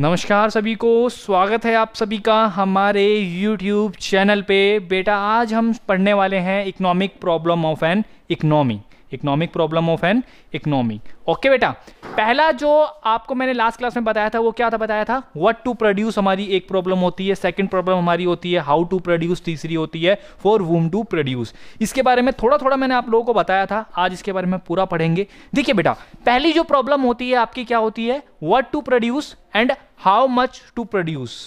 नमस्कार सभी को स्वागत है आप सभी का हमारे YouTube चैनल पे बेटा आज हम पढ़ने वाले हैं economic problem of an economy economic problem of an economy okay बेटा पहला जो आपको मैंने लास्ट क्लास में बताया था वो क्या था बताया था व्हाट टू प्रोड्यूस हमारी एक प्रॉब्लम होती है सेकंड प्रॉब्लम हमारी होती है हाउ टू प्रोड्यूस तीसरी होती है फॉर वूम टू प्रोड्यूस इसके बारे में थोड़ा थोड़ा मैंने आप लोगों को बताया था आज इसके बारे में पूरा पढ़ेंगे देखिए बेटा पहली जो प्रॉब्लम होती है आपकी क्या होती है what to produce and how much to produce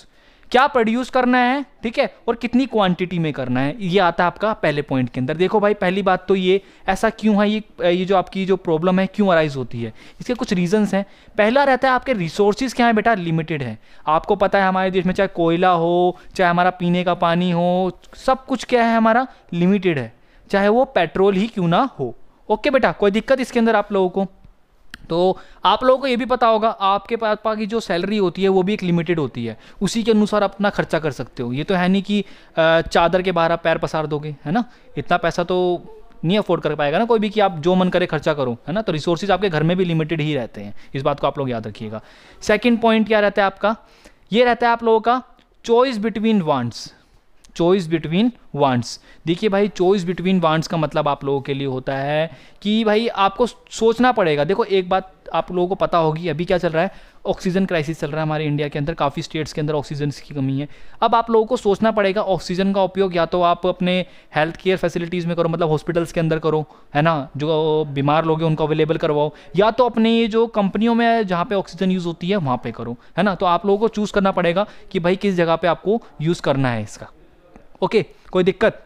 क्या प्रोड्यूस करना है ठीक है और कितनी क्वांटिटी में करना है ये आता है आपका पहले पॉइंट के अंदर देखो भाई पहली बात तो ये ऐसा क्यों है ये ये जो आपकी जो प्रॉब्लम है क्यों अराइज होती है इसके कुछ रीजंस हैं पहला रहता है आपके रिसोर्सेज क्या है बेटा लिमिटेड है आपको पता है हमारे देश में चाहे कोयला हो चाहे हमारा पीने का पानी हो सब कुछ क्या है हमारा लिमिटेड है चाहे वो पेट्रोल ही क्यों ना हो ओके बेटा कोई दिक्कत इसके अंदर आप लोगों को तो आप लोगों को ये भी पता होगा आपके पापा की जो सैलरी होती है वो भी एक लिमिटेड होती है उसी के अनुसार अपना खर्चा कर सकते हो ये तो है नहीं कि चादर के बाहर आप पैर पसार दोगे है ना इतना पैसा तो नहीं अफोर्ड कर पाएगा ना कोई भी कि आप जो मन करे खर्चा करो है ना तो रिसोर्सेज आपके घर में भी लिमिटेड ही रहते हैं इस बात को आप लोग याद रखिएगा सेकेंड पॉइंट क्या रहता है आपका ये रहता है आप लोगों का choice between wants choice between wants देखिए भाई चॉइस बिटवीन वांट्स का मतलब आप लोगों के लिए होता है कि भाई आपको सोचना पड़ेगा देखो एक बात आप लोगों को पता होगी अभी क्या चल रहा है ऑक्सीजन क्राइसिस चल रहा है हमारे इंडिया के अंदर काफ़ी स्टेट्स के अंदर ऑक्सीजन की कमी है अब आप लोगों को सोचना पड़ेगा ऑक्सीजन का उपयोग या तो आप अपने हेल्थ केयर फैसिलिटीज़ में करो मतलब हॉस्पिटल्स के अंदर करो है ना जो बीमार लोग हैं उनको अवेलेबल करवाओ या तो अपने ये जो कंपनियों में जहाँ पर ऑक्सीजन यूज़ होती है वहाँ पर करो है ना तो आप लोगों को चूज़ करना पड़ेगा कि भाई किस जगह पर आपको यूज़ करना है इसका ओके कोई दिक्कत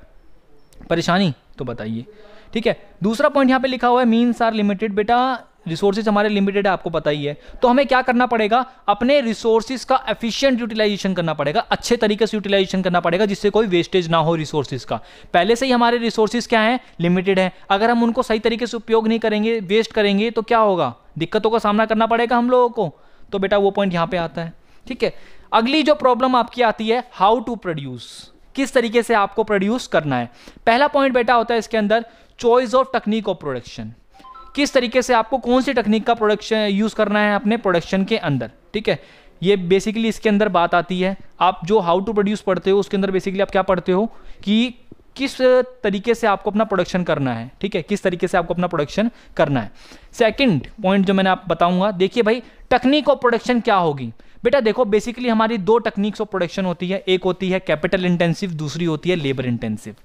परेशानी तो बताइए ठीक है दूसरा पॉइंट यहाँ पे लिखा हुआ है मीन्स आर लिमिटेड बेटा रिसोर्सेज हमारे लिमिटेड है आपको पता ही है तो हमें क्या करना पड़ेगा अपने रिसोर्सेज का एफिशिएंट यूटिलाइजेशन करना पड़ेगा अच्छे तरीके से यूटिलाइजेशन करना पड़ेगा जिससे कोई वेस्टेज ना हो रिसोर्सेज का पहले से ही हमारे रिसोर्सेज क्या हैं लिमिटेड हैं अगर हम उनको सही तरीके से उपयोग नहीं करेंगे वेस्ट करेंगे तो क्या होगा दिक्कतों का सामना करना पड़ेगा हम लोगों को तो बेटा वो पॉइंट यहाँ पर आता है ठीक है अगली जो प्रॉब्लम आपकी आती है हाउ टू प्रोड्यूस किस तरीके से आपको प्रोड्यूस करना है पहला पॉइंट बेटा होता है इसके अंदर choice of technique of production किस तरीके से आपको कौन सी टेक्निक का प्रोडक्शन यूज़ करना है अपने प्रोडक्शन के अंदर ठीक है ये बेसिकली इसके अंदर बात आती है आप जो हाउ टू प्रोड्यूस पढ़ते हो उसके अंदर बेसिकली आप क्या पढ़ते हो कि किस तरीके से आपको अपना प्रोडक्शन करना है ठीक है किस तरीके से आपको अपना प्रोडक्शन करना है सेकंड पॉइंट जो मैंने आप बताऊंगा देखिए भाई टेक्निक ऑफ प्रोडक्शन क्या होगी बेटा देखो बेसिकली हमारी दो टेक्निक्स ऑफ प्रोडक्शन होती है एक होती है कैपिटल इंटेंसिव दूसरी होती है लेबर इंटेंसिव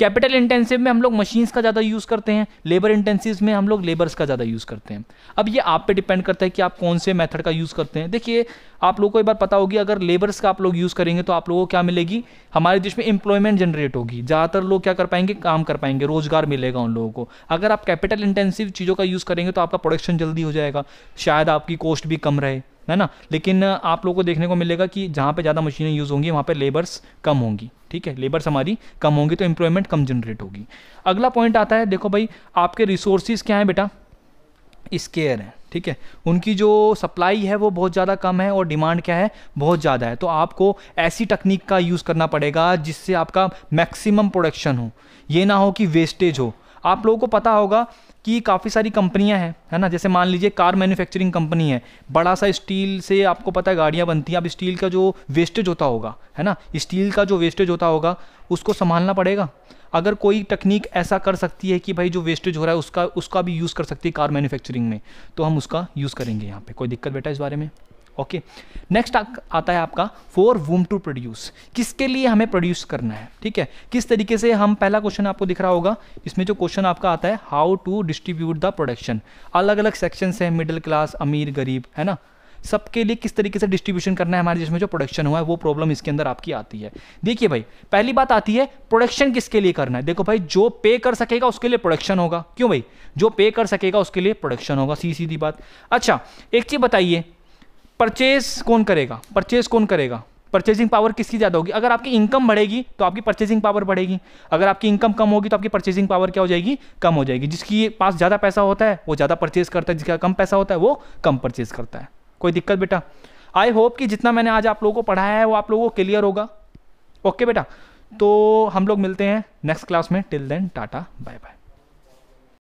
कैपिटल इंटेंसिव में हम लोग मशीन्स का ज़्यादा यूज़ करते हैं लेबर इंटेंसिव में हम लोग लेबर्स का ज़्यादा यूज़ करते हैं अब ये आप पे डिपेंड करता है कि आप कौन से मेथड का यूज़ करते हैं देखिए आप लोगों को एक बार पता होगी अगर लेबर्स का आप लोग यूज़ करेंगे तो आप लोगों को क्या मिलेगी हमारे देश में इंप्लॉयमेंट जनरेट होगी ज़्यादातर लोग क्या कर पाएंगे काम कर पाएंगे रोज़गार मिलेगा उन लोगों को अगर आप कैपिटल इंटेंसिव चीज़ों का यूज़ करेंगे तो आपका प्रोडक्शन जल्दी हो जाएगा शायद आपकी कॉस्ट भी कम रहे है ना लेकिन आप लोगों को देखने को मिलेगा कि जहाँ पे ज़्यादा मशीनें यूज़ होंगी वहाँ पे लेबर्स कम होंगी ठीक है लेबर्स हमारी कम होंगी तो एम्प्लॉयमेंट कम जनरेट होगी अगला पॉइंट आता है देखो भाई आपके रिसोर्सेज क्या हैं बेटा स्केयर है ठीक है उनकी जो सप्लाई है वो बहुत ज़्यादा कम है और डिमांड क्या है बहुत ज़्यादा है तो आपको ऐसी टेक्निक का यूज़ करना पड़ेगा जिससे आपका मैक्सिमम प्रोडक्शन हो ये ना हो कि वेस्टेज हो आप लोगों को पता होगा कि काफ़ी सारी कंपनियां हैं है ना जैसे मान लीजिए कार मैन्युफैक्चरिंग कंपनी है बड़ा सा स्टील से आपको पता है गाड़ियाँ बनती हैं अब स्टील का जो वेस्टेज होता होगा है ना स्टील का जो वेस्टेज होता होगा उसको संभालना पड़ेगा अगर कोई टेक्निक ऐसा कर सकती है कि भाई जो वेस्टेज हो रहा है उसका उसका भी यूज़ कर सकती है कार मैन्युफैक्चरिंग में तो हम उसका यूज़ करेंगे यहाँ पर कोई दिक्कत बेटा इस बारे में ओके नेक्स्ट आता है आपका फॉर वूम टू प्रोड्यूस किसके लिए हमें प्रोड्यूस करना है ठीक है किस तरीके से हम पहला क्वेश्चन आपको दिख रहा होगा इसमें जो क्वेश्चन आपका आता है how to distribute the production अलग अलग सेक्शन है मिडिल क्लास अमीर गरीब है ना सबके लिए किस तरीके से डिस्ट्रीब्यूशन करना है हमारे जिसमें जो प्रोडक्शन हुआ है वो प्रॉब्लम इसके अंदर आपकी आती है देखिए भाई पहली बात आती है प्रोडक्शन किसके लिए करना है देखो भाई जो पे कर सकेगा उसके लिए प्रोडक्शन होगा क्यों भाई जो पे कर सकेगा उसके लिए प्रोडक्शन होगा सी सीधी बात अच्छा एक चीज़ बताइए परचेज कौन करेगा परचेज कौन करेगा परचेजिंग पावर किसकी ज़्यादा होगी अगर आपकी इनकम बढ़ेगी तो आपकी परचेजिंग पावर बढ़ेगी अगर आपकी इनकम कम होगी तो आपकी परचेजिंग पावर क्या हो जाएगी कम हो जाएगी जिसकी पास ज़्यादा पैसा होता है वो ज़्यादा परचेज करता है जिसका कम पैसा होता है वो कम परचेज करता है कोई दिक्कत बेटा आई होप कि जितना मैंने आज आप लोगों को पढ़ाया है वो आप लोगों को क्लियर होगा ओके बेटा तो हम लोग मिलते हैं नेक्स्ट क्लास में till then tata bye bye